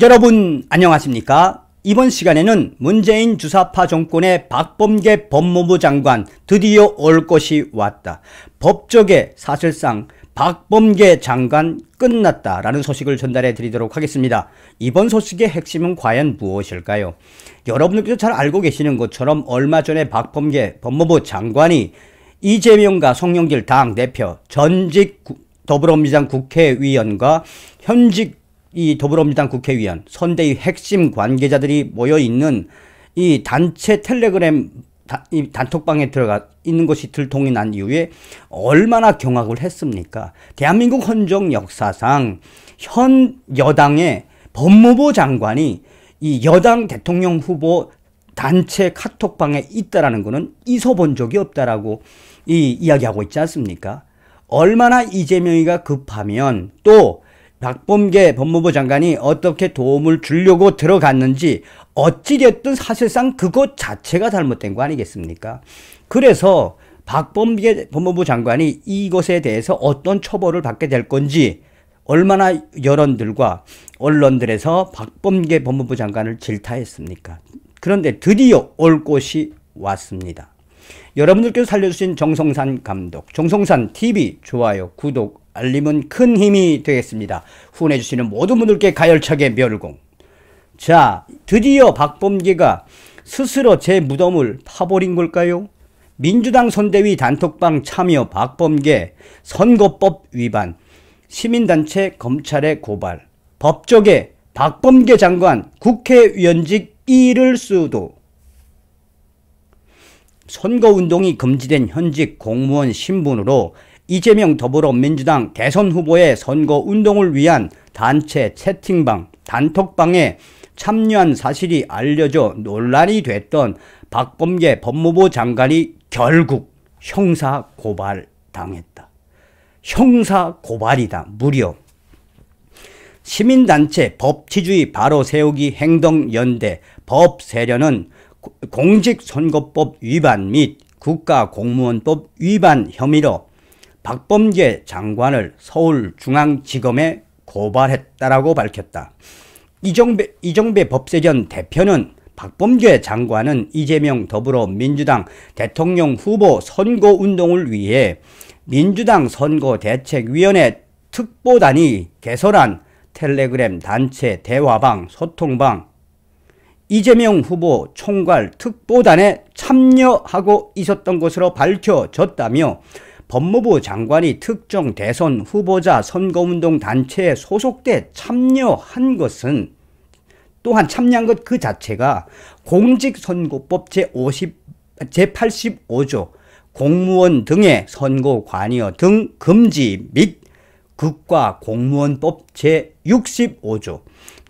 여러분 안녕하십니까? 이번 시간에는 문재인 주사파 정권의 박범계 법무부 장관 드디어 올 것이 왔다. 법조계 사실상 박범계 장관 끝났다라는 소식을 전달해 드리도록 하겠습니다. 이번 소식의 핵심은 과연 무엇일까요? 여러분들께서 잘 알고 계시는 것처럼 얼마 전에 박범계 법무부 장관이 이재명과 송영길 당대표 전직 더불어민주당 국회의원과 현직 이 더불어민주당 국회의원, 선대위 핵심 관계자들이 모여 있는 이 단체 텔레그램 이 단톡방에 들어가 있는 것이 들통이 난 이후에 얼마나 경악을 했습니까? 대한민국 헌정 역사상 현 여당의 법무부 장관이 이 여당 대통령 후보 단체 카톡방에 있다라는 거는 있어본 적이 없다라고 이 이야기하고 있지 않습니까? 얼마나 이재명이가 급하면 또 박범계 법무부 장관이 어떻게 도움을 주려고 들어갔는지 어찌됐든 사실상 그것 자체가 잘못된 거 아니겠습니까? 그래서 박범계 법무부 장관이 이것에 대해서 어떤 처벌을 받게 될 건지 얼마나 여론들과 언론들에서 박범계 법무부 장관을 질타했습니까? 그런데 드디어 올 곳이 왔습니다. 여러분들께서 살려주신 정성산 감독, 정성산 TV 좋아요, 구독, 알림은 큰 힘이 되겠습니다. 후원해주시는 모든 분들께 가열차게 멸공. 자, 드디어 박범계가 스스로 제 무덤을 파버린 걸까요? 민주당 선대위 단톡방 참여 박범계 선거법 위반 시민단체 검찰의 고발 법적에 박범계 장관 국회의원직 잃을 수도 선거운동이 금지된 현직 공무원 신분으로 이재명 더불어민주당 대선 후보의 선거 운동을 위한 단체 채팅방, 단톡방에 참여한 사실이 알려져 논란이 됐던 박범계 법무부 장관이 결국 형사 고발당했다. 형사 고발이다. 무려. 시민단체 법치주의 바로 세우기 행동연대 법세련은 공직선거법 위반 및 국가공무원법 위반 혐의로 박범계 장관을 서울중앙지검에 고발했다라고 밝혔다. 이정배, 이정배 법세전 대표는 박범계 장관은 이재명 더불어민주당 대통령 후보 선거운동을 위해 민주당 선거대책위원회 특보단이 개설한 텔레그램 단체 대화방 소통방 이재명 후보 총괄 특보단에 참여하고 있었던 것으로 밝혀졌다며 법무부 장관이 특정 대선 후보자 선거운동 단체에 소속돼 참여한 것은 또한 참여한 것 그 자체가 공직선거법 제8 5조 공무원 등의 선거 관여 등 금지 및 국가 공무원법 제65조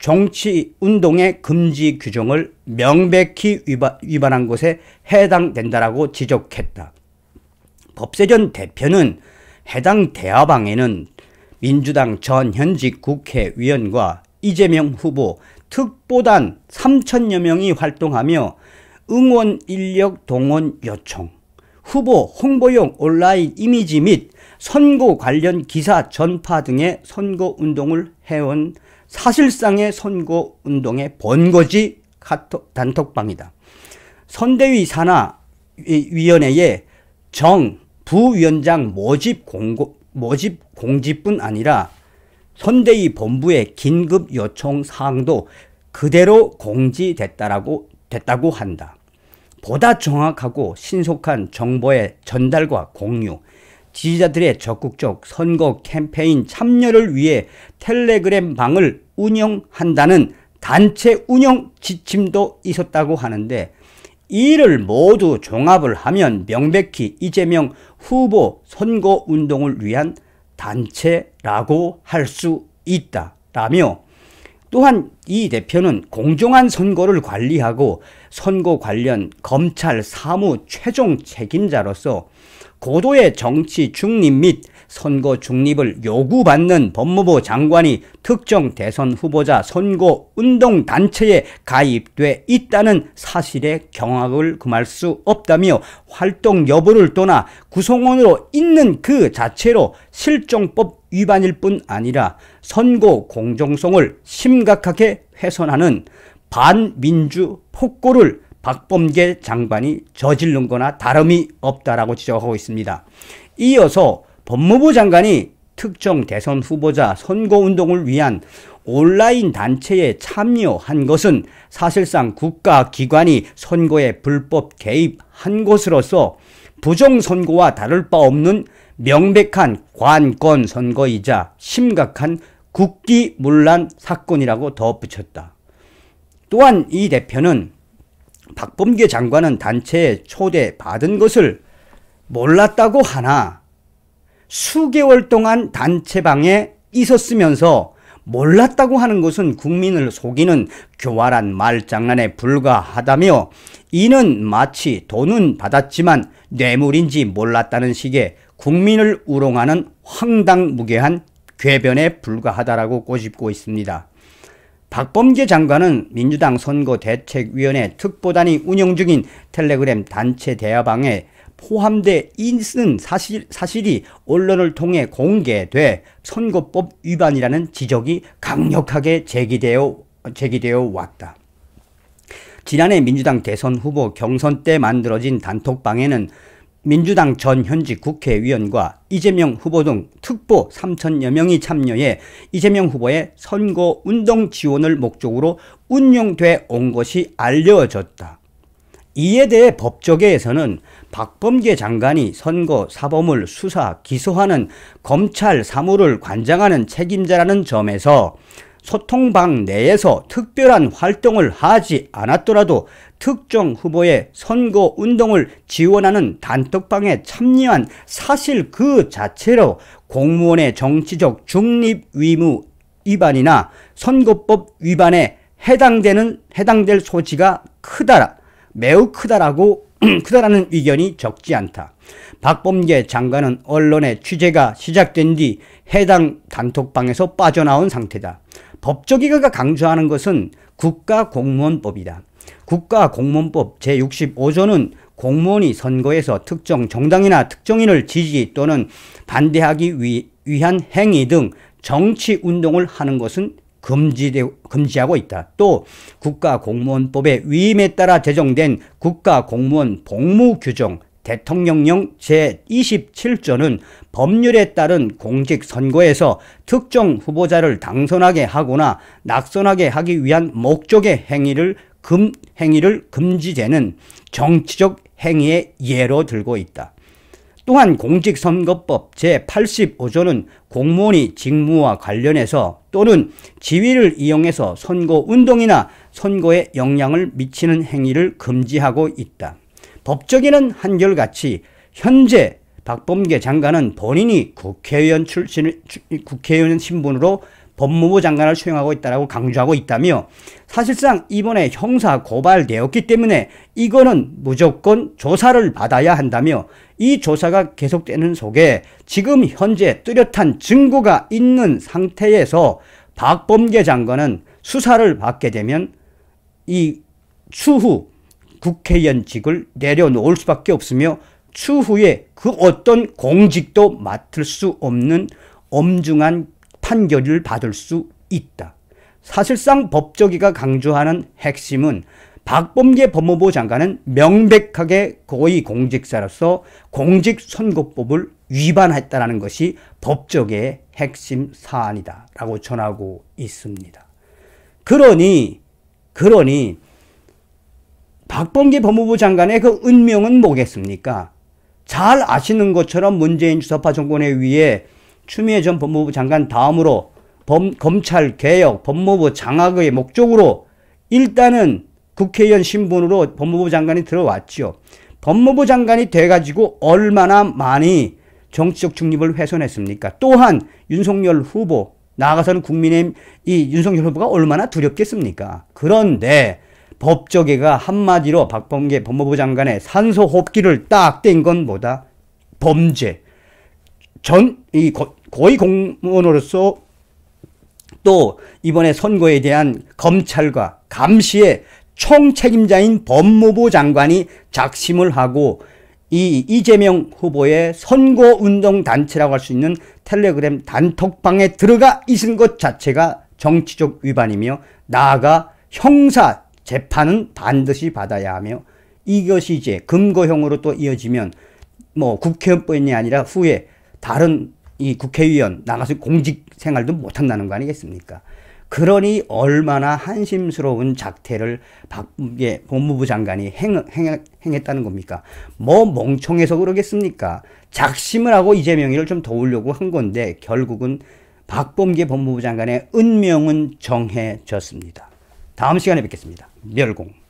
정치운동의 금지 규정을 명백히 위반, 위반한 것에 해당된다라고 지적했다. 법세전 대표는 해당 대화방에는 민주당 전 현직 국회의원과 이재명 후보 특보단 3천여 명이 활동하며 응원 인력 동원 요청, 후보 홍보용 온라인 이미지 및 선거 관련 기사 전파 등의 선거운동을 해온 사실상의 선거운동의 본거지 카톡, 단톡방이다. 선대위 산하 위원회의 정, 부위원장 모집 공고, 모집 공지뿐 아니라 선대위 본부의 긴급 요청 사항도 그대로 공지됐다라고 됐다고 한다. 보다 정확하고 신속한 정보의 전달과 공유, 지지자들의 적극적 선거 캠페인 참여를 위해 텔레그램 방을 운영한다는 단체 운영 지침도 있었다고 하는데 이를 모두 종합을 하면 명백히 이재명 후보 선거운동을 위한 단체라고 할 수 있다라며 또한 이 대표는 공정한 선거를 관리하고 선거 관련 검찰 사무 최종 책임자로서 고도의 정치 중립 및 선거 중립을 요구받는 법무부 장관이 특정 대선 후보자 선거 운동 단체에 가입돼 있다는 사실에 경악을 금할 수 없다며 활동 여부를 떠나 구성원으로 있는 그 자체로 실종법 위반일 뿐 아니라 선거 공정성을 심각하게 훼손하는 반민주 폭거를 박범계 장관이 저지른 거나 다름이 없다라고 지적하고 있습니다. 이어서 법무부 장관이 특정 대선 후보자 선거운동을 위한 온라인 단체에 참여한 것은 사실상 국가기관이 선거에 불법 개입한 것으로서 부정선거와 다를 바 없는 명백한 관건 선거이자 심각한 국기문란 사건이라고 덧붙였다. 또한 이 대표는 박범계 장관은 단체에 초대받은 것을 몰랐다고 하나 수개월 동안 단체방에 있었으면서 몰랐다고 하는 것은 국민을 속이는 교활한 말장난에 불과하다며 이는 마치 돈은 받았지만 뇌물인지 몰랐다는 식의 국민을 우롱하는 황당무계한 궤변에 불과하다라고 꼬집고 있습니다. 박범계 장관은 민주당 선거대책위원회 특보단이 운영 중인 텔레그램 단체 대화방에 포함돼 있는 사실, 사실이 언론을 통해 공개돼 선거법 위반이라는 지적이 강력하게 제기되어, 제기되어 왔다. 지난해 민주당 대선 후보 경선 때 만들어진 단톡방에는 민주당 전 현직 국회의원과 이재명 후보 등 특보 3천여 명이 참여해 이재명 후보의 선거 운동 지원을 목적으로 운용돼 온 것이 알려졌다. 이에 대해 법조계에서는 박범계 장관이 선거 사범을 수사, 기소하는 검찰 사무를 관장하는 책임자라는 점에서 소통방 내에서 특별한 활동을 하지 않았더라도 특정 후보의 선거 운동을 지원하는 단톡방에 참여한 사실 그 자체로 공무원의 정치적 중립 의무 위반이나 선거법 위반에 해당되는 해당될 소지가 크다 매우 크다라고 크다라는 의견이 적지 않다. 박범계 장관은 언론의 취재가 시작된 뒤 해당 단톡방에서 빠져나온 상태다. 법조기관가 강조하는 것은 국가공무원법이다. 국가공무원법 제65조는 공무원이 선거에서 특정 정당이나 특정인을 지지 또는 반대하기 위, 한 행위 등 정치 운동을 하는 것은 금지되, 금지하고 있다. 또 국가공무원법의 위임에 따라 제정된 국가공무원 복무규정 대통령령 제27조는 법률에 따른 공직선거에서 특정 후보자를 당선하게 하거나 낙선하게 하기 위한 목적의 행위를 금 행위를 금지되는 정치적 행위의 예로 들고 있다. 또한 공직선거법 제85조는 공무원이 직무와 관련해서 또는 지위를 이용해서 선거운동이나 선거에 영향을 미치는 행위를 금지하고 있다. 법적에는 한결같이 현재 박범계 장관은 본인이 국회의원 출신 국회의원 신분으로 법무부 장관을 수행하고 있다라고 강조하고 있다며 사실상 이번에 형사 고발되었기 때문에 이거는 무조건 조사를 받아야 한다며 이 조사가 계속되는 속에 지금 현재 뚜렷한 증거가 있는 상태에서 박범계 장관은 수사를 받게 되면 이 추후 국회의원직을 내려놓을 수밖에 없으며 추후에 그 어떤 공직도 맡을 수 없는 엄중한 판결을 받을 수 있다. 사실상 법조계가 강조하는 핵심은 박범계 법무부 장관은 명백하게 고위공직자로서 공직선거법을 위반했다는 것이 법조계의 핵심 사안이다 라고 전하고 있습니다. 그러니 그러니 박범계 법무부 장관의 그 은명은 뭐겠습니까? 잘 아시는 것처럼 문재인 주사파 정권에 의해 추미애 전 법무부 장관 다음으로 범, 검찰 개혁, 법무부 장악의 목적으로 일단은 국회의원 신분으로 법무부 장관이 들어왔죠. 법무부 장관이 돼가지고 얼마나 많이 정치적 중립을 훼손했습니까? 또한 윤석열 후보, 나아가서는 국민의이 윤석열 후보가 얼마나 두렵겠습니까? 그런데 법조계가 한마디로 박범계 법무부 장관의 산소호흡기를 딱 뗀 건 뭐다? 범죄. 전, 이 거의 공무원으로서 또 이번에 선거에 대한 검찰과 감시에 총책임자인 법무부 장관이 작심을 하고 이 이재명 후보의 선거운동단체라고 할 수 있는 텔레그램 단톡방에 들어가 있은 것 자체가 정치적 위반이며 나아가 형사 재판은 반드시 받아야 하며 이것이 이제 금거형으로 또 이어지면 뭐 국회의원뿐이 아니라 후에 다른 이 국회의원 나가서 공직 생활도 못 한다는 거 아니겠습니까? 그러니 얼마나 한심스러운 작태를 박, 예, 법무부 장관이 행, 행, 했다는 겁니까? 뭐 멍청해서 그러겠습니까? 작심을 하고 이재명이를 좀 도우려고 한 건데 결국은 박범계 법무부 장관의 은명은 정해졌습니다. 다음 시간에 뵙겠습니다. 멸공.